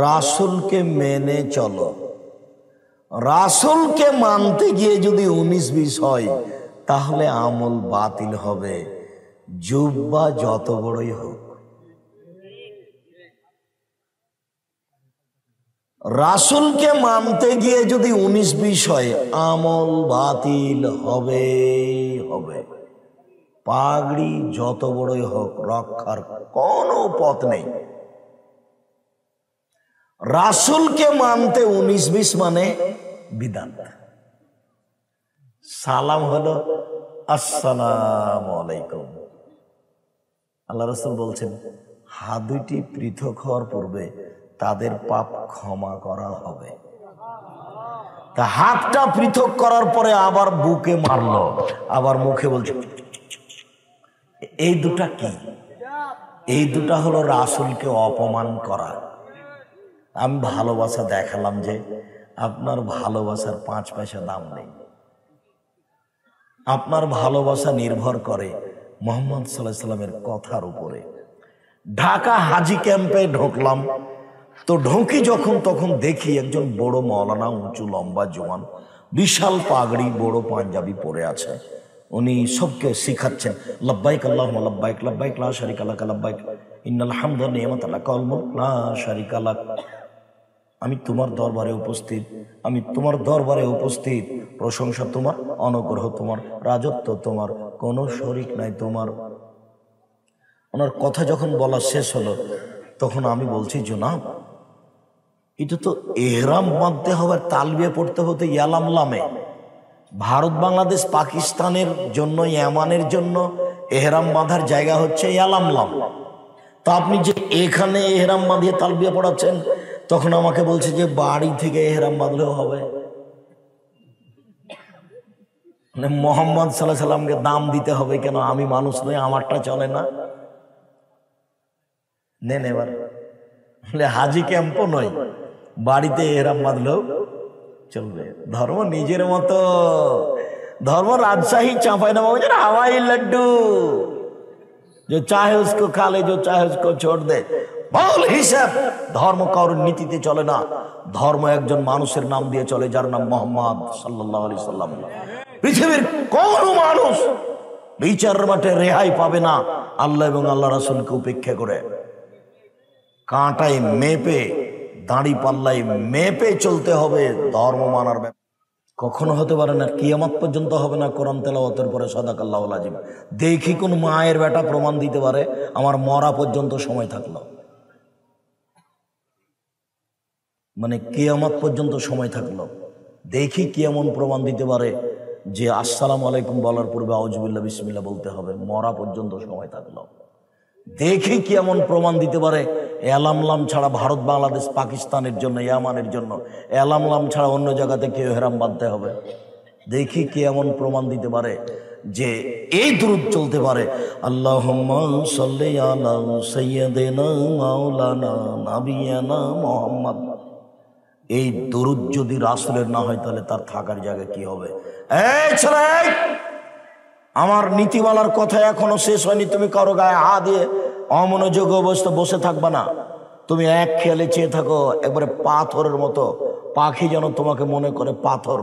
রাসুলকে মেনে চলো রাসুলকে মানতে গিয়ে যদি উনিশ বিশ হয় তাহলে আমল বাতিল হবে জুব্বা যত বড়ই হোক রাসুলকে মানতে গিয়ে যদি উনিশ বিশ হয় আমল বাতিল হবে হবে পাগড়ি যত বড়ই হোক রক্ষার কোনো পথ নেই রাসুলকে মানতে উনিশ বিশ মানে বিধান সালাম হলো আসসালাম আলাইকুম আল্লাহ রসুল বলছেন হা দুইটি পৃথক হওয়ার পূর্বে তাদের পাপ ক্ষমা করা হবে তা হাতটা পৃথক করার পরে আবার বুকে মারল আবার মুখে বলছে এই দুটা কি এই দুটা হলো রাসুলকে অপমান করা আমি ভালোবাসা দেখালাম যে আপনার ভালোবাসার পাঁচ পয়সা দাম নেই আপনার ভালোবাসা নির্ভর করে মোহাম্মদ সাল্লামের কথার উপরে ঢাকা হাজি ক্যাম্পে ঢুকলাম তো ঢোকি যখন তখন দেখি একজন বড় মৌলানা উঁচু লম্বা জোয়ান বিশাল পাগড়ি বড় পাঞ্জাবি পরে আছে উনি সবকে শিখাচ্ছেন লব্বাইক আল্লাহ লব্বাইক লব্বাইক লা শারিক আলাক লব্বাইক ইন্নাল হামদ নিয়ামত আলাক অলমুল লা শারিক আমি তোমার দরবারে উপস্থিত আমি তোমার দরবারে উপস্থিত প্রশংসা তোমার অনুগ্রহ তোমার রাজত্ব তোমার কোনো শরিক নাই তোমার ওনার কথা যখন বলা শেষ হলো তখন আমি বলছি জোনাব এটা তো এহরাম বাঁধতে হবে তালবিয়া পড়তে হতে ইয়ালাম লামে ভারত বাংলাদেশ পাকিস্তানের জন্য ইয়ামানের জন্য এহরাম বাঁধার জায়গা হচ্ছে ইয়ালামলাম তা আপনি যে এখানে এহরাম বাঁধিয়ে তালবিয়া পড়াচ্ছেন তখন আমাকে বলছে যে বাড়ি থেকে এহেরাম বাঁধলেও হবে মানে মোহাম্মদ সাল্লাহ সাল্লামকে দাম দিতে হবে কেন আমি মানুষ নই আমারটা চলে না নেন এবার হাজি ক্যাম্প নয় বাড়িতে এরাম বাঁধলেও চলবে ধর্ম নিজের মতো ধর্ম রাজশাহী চাঁপাই না বাবু হাওয়াই লাড্ডু যে চাহে उसको খালে যে চাহে चाहे ছোট छोड़ বাউল হিসাব ধর্ম কারোর নীতিতে চলে না ধর্ম একজন মানুষের নাম দিয়ে চলে যার নাম মোহাম্মদ সাল্লাহ আলি সাল্লাম পৃথিবীর কোন মানুষ বিচার মাঠে রেহাই পাবে না আল্লাহ এবং আল্লাহ রাসুলকে উপেক্ষা করে কাঁটায় মেপে দাঁড়ি পাল্লায় মেপে চলতে হবে ধর্ম মানার কখনো হতে পারে না কিয়ামত পর্যন্ত হবে না কোরআন তেলাওয়াতের পরে সদাকাল্লাহ আজিম দেখি কোন মায়ের বেটা প্রমাণ দিতে পারে আমার মরা পর্যন্ত সময় থাকলো মানে কেয়ামত পর্যন্ত সময় থাকলো দেখি কেমন প্রমাণ দিতে পারে যে আসসালাম আলাইকুম বলার পূর্বে আউজবুল্লাহ বিসমিল্লা বলতে হবে মরা পর্যন্ত সময় থাকলো দেখি কেমন প্রমাণ দিতে পারে এলামলাম ছাড়া ভারত বাংলাদেশ পাকিস্তানের জন্য ইয়ামানের জন্য এলামলাম ছাড়া অন্য জায়গাতে কেউ হেরাম বাঁধতে হবে দেখি কে এমন প্রমাণ দিতে পারে যে এই দূর চলতে পারে আল্লাহ সাল্লাহ সৈয়দেনা মাওলানা নাবিয়ানা মোহাম্মদ এই দরুদ যদি রাসুলের না হয় তাহলে তার থাকার জায়গা কি হবে আমার নীতিমালার কথা এখনো শেষ হয়নি তুমি কারো গায়ে হা দিয়ে অমনোযোগ অবস্থা বসে থাকবা না তুমি এক খেয়ালে চেয়ে থাকো একবারে পাথরের মতো পাখি যেন তোমাকে মনে করে পাথর